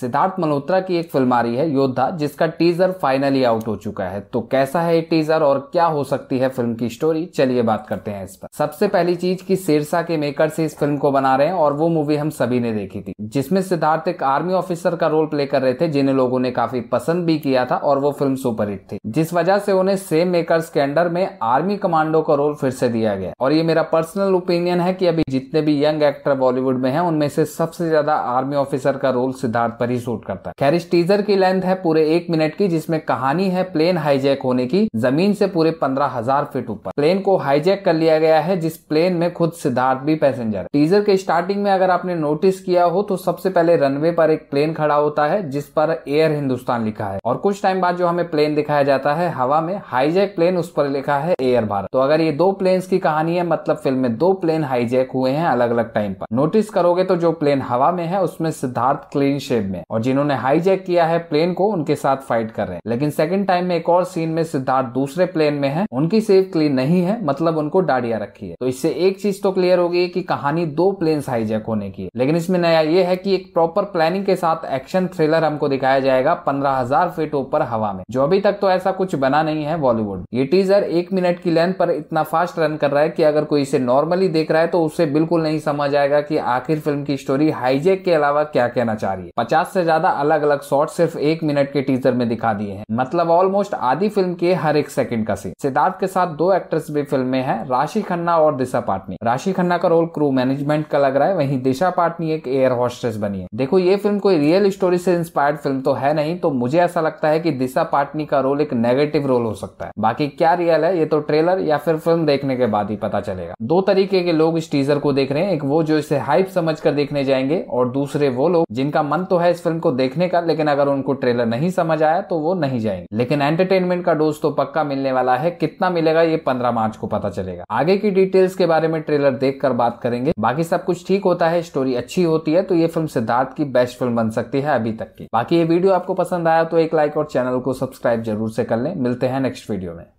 सिद्धार्थ मल्होत्रा की एक फिल्म आ रही है योद्धा जिसका टीजर फाइनली आउट हो चुका है तो कैसा है टीजर और क्या हो सकती है फिल्म की स्टोरी चलिए बात करते हैं इस पर सबसे पहली चीज की सिरसा के मेकर से इस फिल्म को बना रहे हैं और वो मूवी हम सभी ने देखी थी जिसमें सिद्धार्थ एक आर्मी ऑफिसर का रोल प्ले कर रहे थे जिन्हें लोगों ने काफी पसंद भी किया था और वो फिल्म सुपरहिट थी जिस वजह से उन्हें सेम मेकर्स के अंडर में आर्मी कमांडो का रोल फिर से दिया गया और ये मेरा पर्सनल ओपिनियन है की अभी जितने भी यंग एक्टर बॉलीवुड में है उनमें से सबसे ज्यादा आर्मी ऑफिसर का रोल सिद्धार्थ पर ही शूट करता है खैर इस टीजर की लेंथ है पूरे एक मिनट की जिसमें कहानी है प्लेन हाईजैक होने की जमीन से पूरे पंद्रह हजार फीट ऊपर प्लेन को हाईजैक कर लिया गया है जिस प्लेन में खुद सिद्धार्थ भी पैसेंजर है टीजर के स्टार्टिंग में अगर आपने नोटिस किया हो तो सबसे पहले रनवे पर एक प्लेन खड़ा होता है जिस पर एयर हिंदुस्तान लिखा है और कुछ टाइम बाद जो हमें प्लेन दिखाया जाता है हवा में हाईजैक प्लेन उस पर लिखा है एयर भारत तो अगर ये दो प्लेन की कहानी है मतलब फिल्म में दो प्लेन हाईजैक हुए हैं अलग अलग टाइम पर नोटिस करोगे तो जो प्लेन हवा में है उसमें सिद्धार्थ क्लीन शेप में और जिन्होंने हाईजेक किया है प्लेन को उनके साथ फाइट कर रहे हैं लेकिन सेकंड टाइम में एक और सीन में सिद्धार्थ दूसरे प्लेन में है उनकी सेफ क्लीन नहीं है मतलब उनको डाडिया रखी है तो इससे एक चीज तो क्लियर हो गई की कहानी दो प्लेन हाईजेक होने की लेकिन इसमें नया ये है की एक प्रॉपर प्लानिंग के साथ एक्शन थ्रिलर हमको दिखाया जाएगा पंद्रह हजार फीट ऊपर हवा में जो अभी तक तो ऐसा कुछ बना नहीं है बॉलीवुड ये टीजर एक मिनट की लेंथ पर इतना फास्ट रन कर रहा है कि अगर कोई इसे नॉर्मली देख रहा है तो उसे बिल्कुल नहीं समझ आएगा कि आखिर फिल्म की स्टोरी हाईजेक के अलावा क्या कहना चाह रही है पचास पचास से ज्यादा अलग अलग शॉट सिर्फ एक मिनट के टीजर में दिखा दिए हैं मतलब ऑलमोस्ट आधी फिल्म के हर एक सेकंड का सीन सिद्धार्थ के साथ दो एक्ट्रेस भी फिल्म में है राशि खन्ना और दिशा पाटनी राशि खन्ना का रोल क्रू मैनेजमेंट का लग रहा है वहीं दिशा पाटनी एक एयर होस्टेस बनी है देखो ये फिल्म कोई रियल स्टोरी से इंस्पायर्ड फिल्म तो है नहीं तो मुझे ऐसा लगता है की दिशा पाटनी का रोल एक नेगेटिव रोल हो सकता है बाकी क्या रियल है ये तो ट्रेलर या फिर फिल्म देखने के बाद ही पता चलेगा दो तरीके के लोग इस टीजर को देख रहे हैं एक वो जो इसे हाइप समझ कर देखने जाएंगे और दूसरे वो लोग जिनका मन तो है इस फिल्म को देखने का लेकिन अगर उनको ट्रेलर नहीं समझ आया तो वो नहीं जाएंगे लेकिन एंटरटेनमेंट का डोज तो पक्का मिलने वाला है कितना मिलेगा ये पंद्रह मार्च को पता चलेगा आगे की डिटेल्स के बारे में ट्रेलर कर बात करेंगे बाकी सब कुछ ठीक होता है स्टोरी अच्छी होती है तो ये फिल्म सिद्धार्थ की बेस्ट फिल्म बन सकती है अभी तक की बाकी ये वीडियो आपको पसंद आया तो एक लाइक और चैनल को सब्सक्राइब जरूर से कर लें मिलते हैं नेक्स्ट वीडियो में